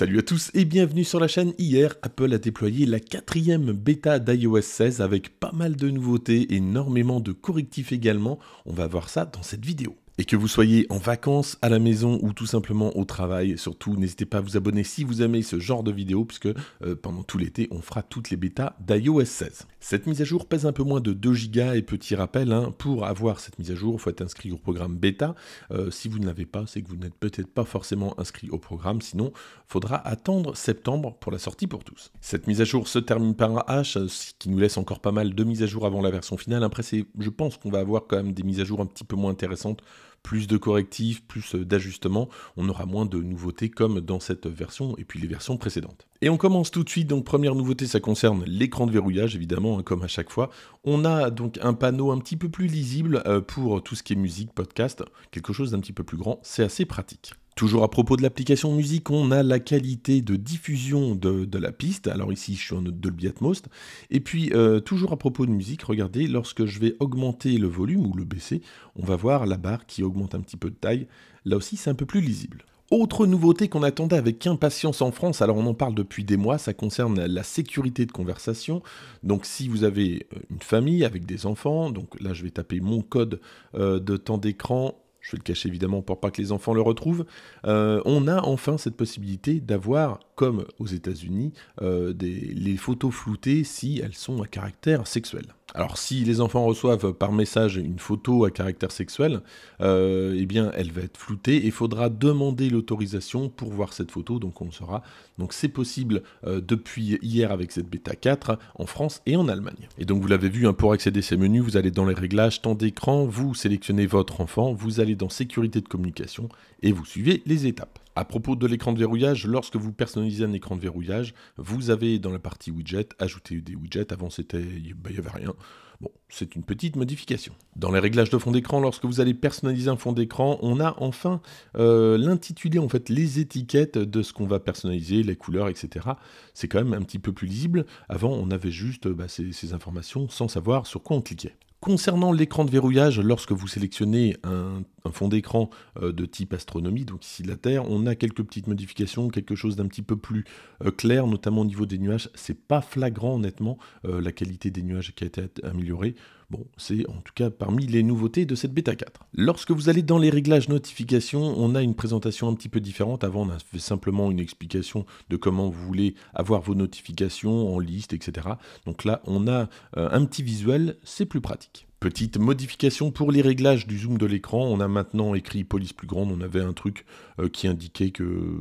Salut à tous et bienvenue sur la chaîne. Hier, Apple a déployé la quatrième bêta d'iOS 16 avec pas mal de nouveautés, énormément de correctifs également. On va voir ça dans cette vidéo. Et que vous soyez en vacances, à la maison ou tout simplement au travail, surtout n'hésitez pas à vous abonner si vous aimez ce genre de vidéos puisque euh, pendant tout l'été, on fera toutes les bêtas d'iOS 16. Cette mise à jour pèse un peu moins de 2 Go et petit rappel, hein, pour avoir cette mise à jour, il faut être inscrit au programme bêta. Euh, si vous ne l'avez pas, c'est que vous n'êtes peut-être pas forcément inscrit au programme, sinon faudra attendre septembre pour la sortie pour tous. Cette mise à jour se termine par un H, euh, ce qui nous laisse encore pas mal de mises à jour avant la version finale. Après, je pense qu'on va avoir quand même des mises à jour un petit peu moins intéressantes plus de correctifs, plus euh, d'ajustements, on aura moins de nouveautés comme dans cette version et puis les versions précédentes. Et on commence tout de suite, donc première nouveauté, ça concerne l'écran de verrouillage évidemment, hein, comme à chaque fois. On a donc un panneau un petit peu plus lisible euh, pour tout ce qui est musique, podcast, quelque chose d'un petit peu plus grand, c'est assez pratique. Toujours à propos de l'application musique, on a la qualité de diffusion de, la piste. Alors ici, je suis en Dolby Atmos. Et puis, euh, toujours à propos de musique, regardez, lorsque je vais augmenter le volume ou le baisser, on va voir la barre qui augmente un petit peu de taille. Là aussi, c'est un peu plus lisible. Autre nouveauté qu'on attendait avec impatience en France, alors on en parle depuis des mois, ça concerne la sécurité de conversation. Donc si vous avez euh, une famille avec des enfants, donc là je vais taper mon code euh, de temps d'écran je vais le cacher évidemment pour pas que les enfants le retrouvent, euh, on a enfin cette possibilité d'avoir, comme aux États-Unis, euh, des, les photos floutées si elles sont à caractère sexuel. Alors si les enfants reçoivent par message une photo à caractère sexuel, euh, eh bien elle va être floutée et il faudra demander l'autorisation pour voir cette photo, donc on le saura. Donc c'est possible euh, depuis hier avec cette bêta 4 en France et en Allemagne. Et donc vous l'avez vu, hein, pour accéder à ces menus, vous allez dans les réglages, temps d'écran, vous sélectionnez votre enfant, vous allez dans sécurité de communication et vous suivez les étapes. À propos de l'écran de verrouillage, lorsque vous personnalisez un écran de verrouillage, vous avez dans la partie widget ajouté des widgets. Avant, c'était, il n'y ben, avait rien. Bon, c'est une petite modification. Dans les réglages de fond d'écran, lorsque vous allez personnaliser un fond d'écran, on a enfin euh, l'intitulé, en fait, les étiquettes de ce qu'on va personnaliser, les couleurs, etc. C'est quand même un petit peu plus lisible. Avant, on avait juste bah, ces, ces informations sans savoir sur quoi on cliquait. Concernant l'écran de verrouillage, lorsque vous sélectionnez un, un fond d'écran euh, de type astronomie, donc ici la Terre. On a quelques petites modifications, quelque chose d'un petit peu plus euh, clair, notamment au niveau des nuages. C'est pas flagrant, honnêtement, euh, la qualité des nuages qui a été améliorée. Bon, c'est en tout cas parmi les nouveautés de cette bêta 4. Lorsque vous allez dans les réglages notifications, on a une présentation un petit peu différente. Avant, on a simplement une explication de comment vous voulez avoir vos notifications en liste, etc. Donc là, on a un petit visuel, c'est plus pratique. Petite modification pour les réglages du zoom de l'écran, on a maintenant écrit police plus grande, on avait un truc euh, qui indiquait que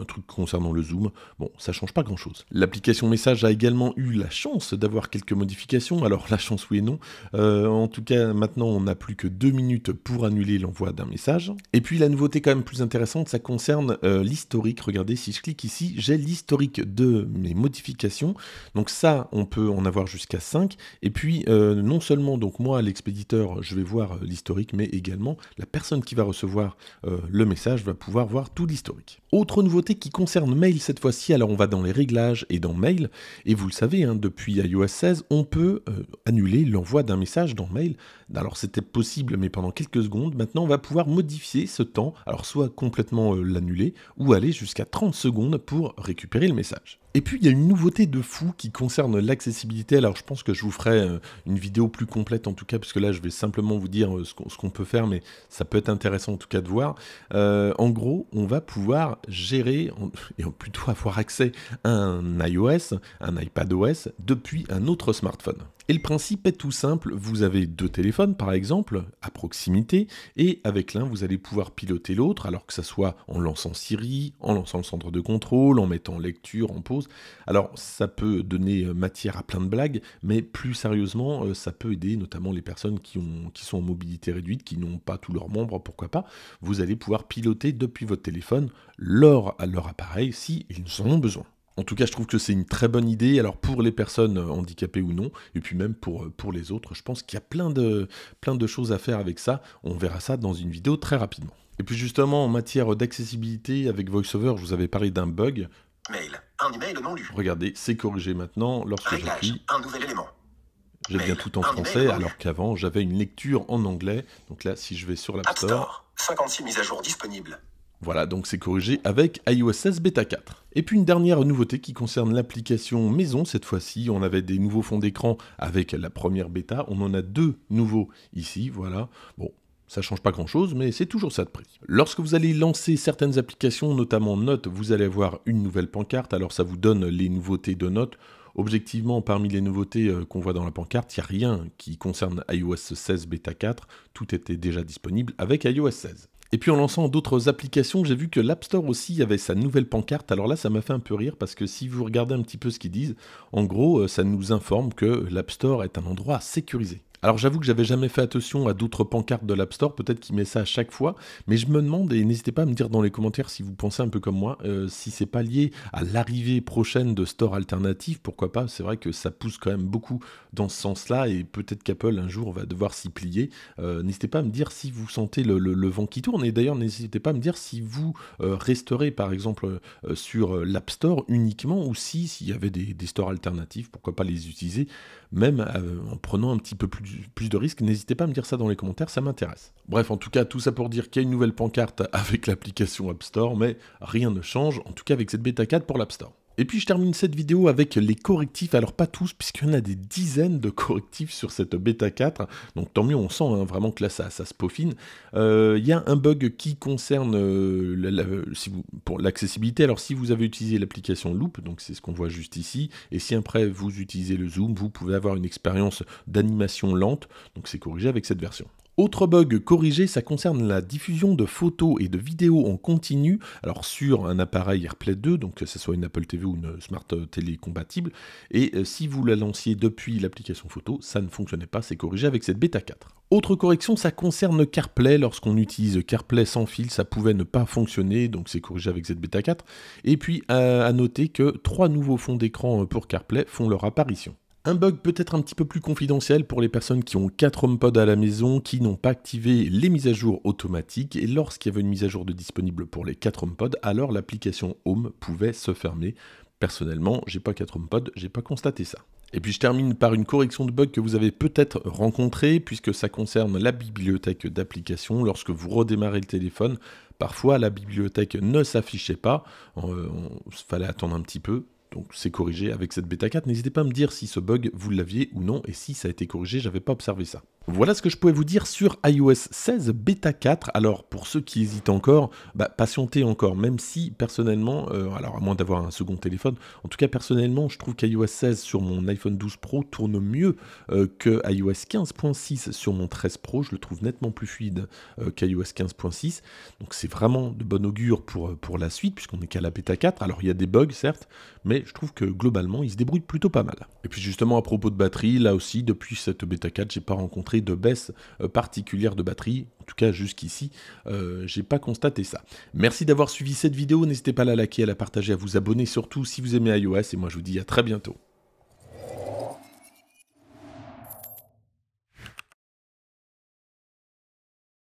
un truc concernant le zoom. Bon, ça change pas grand-chose. L'application message a également eu la chance d'avoir quelques modifications, alors la chance oui et non. Euh, en tout cas, maintenant on n'a plus que deux minutes pour annuler l'envoi d'un message. Et puis la nouveauté quand même plus intéressante, ça concerne euh, l'historique. Regardez, si je clique ici, j'ai l'historique de mes modifications. Donc ça, on peut en avoir jusqu'à 5. Et puis non seulement donc moi l'expéditeur, je vais voir euh, l'historique, mais également la personne qui va recevoir euh, le message va pouvoir voir tout l'historique. Autre nouveauté qui concerne Mail cette fois-ci, alors on va dans les réglages et dans Mail, et vous le savez, hein, depuis iOS 16, on peut euh, annuler l'envoi d'un message dans Mail. Alors c'était possible, mais pendant quelques secondes, maintenant on va pouvoir modifier ce temps, alors soit complètement l'annuler, ou aller jusqu'à 30 secondes pour récupérer le message. Et puis il y a une nouveauté de fou qui concerne l'accessibilité. Alors je pense que je vous ferai euh, une vidéo plus complète en tout cas, parce que là je vais simplement vous dire euh, ce qu'on peut faire, mais ça peut être intéressant en tout cas de voir. Euh, en gros, on va pouvoir gérer et plutôt avoir accès à un iOS, un iPadOS depuis un autre smartphone. Et le principe est tout simple, vous avez deux téléphones par exemple, à proximité, et avec l'un vous allez pouvoir piloter l'autre, alors que ça soit en lançant Siri, en lançant le centre de contrôle, en mettant lecture, en pause. Alors ça peut donner euh, matière à plein de blagues, mais plus sérieusement, euh, ça peut aider notamment les personnes qui, sont en mobilité réduite, qui n'ont pas tous leurs membres, pourquoi pas. Vous allez pouvoir piloter depuis votre téléphone leur, leur appareil si ils en ont besoin en tout cas, je trouve que c'est une très bonne idée. Alors pour les personnes euh, handicapées ou non, et puis même pour, euh, pour les autres, je pense qu'il y a plein de, plein de choses à faire avec ça. On verra ça dans une vidéo très rapidement. Et puis justement, en matière d'accessibilité avec VoiceOver, je vous avais parlé d'un bug. Mail. Un email non lu. Regardez, c'est corrigé maintenant lorsque j'appuie. Un J'ai bien tout en français, alors qu'avant j'avais une lecture en anglais. Donc là, si je vais sur l'App Store, 56 mises à jour disponibles. Voilà, donc c'est corrigé avec iOS 16 Beta 4. Et puis une dernière nouveauté qui concerne l'application maison, cette fois-ci on avait des nouveaux fonds d'écran avec la première bêta, on en a deux nouveaux ici, voilà. Bon, ça change pas grand chose, mais c'est toujours ça de prix. Lorsque vous allez lancer certaines applications, notamment Notes, vous allez avoir une nouvelle pancarte, alors ça vous donne les nouveautés de Notes. Objectivement, parmi les nouveautés euh, qu'on voit dans la pancarte, il n'y a rien qui concerne iOS 16 bêta 4, tout était déjà disponible avec iOS 16. Et puis en lançant d'autres applications, j'ai vu que l'App Store aussi avait sa nouvelle pancarte. Alors là, ça m'a fait un peu rire parce que si vous regardez un petit peu ce qu'ils disent, en gros, euh, ça nous informe que l'App Store est un endroit sécurisé. Alors j'avoue que j'avais jamais fait attention à d'autres pancartes de l'App Store, peut-être qu'il met ça à chaque fois, mais je me demande, et n'hésitez pas à me dire dans les commentaires si vous pensez un peu comme moi, euh, si c'est pas lié à l'arrivée prochaine de stores alternatifs, pourquoi pas, c'est vrai que ça pousse quand même beaucoup dans ce sens-là, et peut-être qu'Apple un jour va devoir s'y plier. Euh, n'hésitez pas à me dire si vous sentez le, vent qui tourne, et d'ailleurs n'hésitez pas à me dire si vous euh, resterez par exemple sur l'App Store uniquement, ou si s'il y avait des, des, stores alternatifs, pourquoi pas les utiliser, même en prenant un petit peu plus plus de risques, n'hésitez pas à me dire ça dans les commentaires, ça m'intéresse. Bref, en tout cas, tout ça pour dire qu'il y a une nouvelle pancarte avec l'application App Store, mais rien ne change, en tout cas avec cette bêta 4 pour l'App Store. Et puis je termine cette vidéo avec les correctifs, alors pas tous, puisqu'il y en a des dizaines de correctifs sur cette bêta 4, donc tant mieux, on sent hein, vraiment que là ça, ça se peaufine. Euh, il y a un bug qui concerne euh, euh, vous, pour l'accessibilité, alors si vous avez utilisé l'application Loop, donc c'est ce qu'on voit juste ici, et si après vous utilisez le Zoom, vous pouvez avoir une expérience d'animation lente, donc c'est corrigé avec cette version. Autre bug corrigé, ça concerne la diffusion de photos et de vidéos en continu, alors sur un appareil AirPlay 2, donc que ce soit une Apple TV ou une Smart TV compatible, et euh, si vous la lanciez depuis l'application photo, ça ne fonctionnait pas, c'est corrigé avec cette bêta 4. Autre correction, ça concerne CarPlay, lorsqu'on utilise CarPlay sans fil, ça pouvait ne pas fonctionner, donc c'est corrigé avec cette bêta 4, et puis à noter que trois nouveaux fonds d'écran euh, pour CarPlay font leur apparition. Un bug peut-être un petit peu plus confidentiel pour les personnes qui ont 4 HomePod à la maison, qui n'ont pas activé les mises à jour automatiques, et lorsqu'il y avait une mise à jour de disponible pour les 4 HomePod, alors l'application Home pouvait se fermer. Personnellement, j'ai pas 4 HomePod, j'ai pas constaté ça. Et puis je termine par une correction de bug que vous avez peut-être rencontré, puisque ça concerne la bibliothèque d'application. Lorsque vous redémarrez le téléphone, parfois la bibliothèque ne s'affichait pas, il euh, fallait attendre un petit peu, donc c'est corrigé avec cette bêta 4. N'hésitez pas à me dire si ce bug vous l'aviez ou non et si ça a été corrigé, j'avais pas observé ça. Voilà ce que je pouvais vous dire sur iOS 16 bêta 4. Alors pour ceux qui hésitent encore, bah, patientez encore, même si personnellement, euh, alors à moins d'avoir un second téléphone, en tout cas personnellement, je trouve qu'iOS 16 sur mon iPhone 12 Pro tourne mieux euh, que iOS 15.6 sur mon 13 Pro, je le trouve nettement plus fluide euh, qu'iOS 15.6. Donc c'est vraiment de bon augure pour, pour la suite puisqu'on est qu'à la bêta 4. Alors il y a des bugs certes, mais je trouve que globalement, il se débrouille plutôt pas mal. Et puis justement, à propos de batterie, là aussi, depuis cette bêta 4, j'ai pas rencontré de baisse euh, particulière de batterie, en tout cas jusqu'ici, euh, j'ai pas constaté ça. Merci d'avoir suivi cette vidéo, n'hésitez pas à la liker, à la partager, à vous abonner, surtout si vous aimez iOS, et moi je vous dis à très bientôt.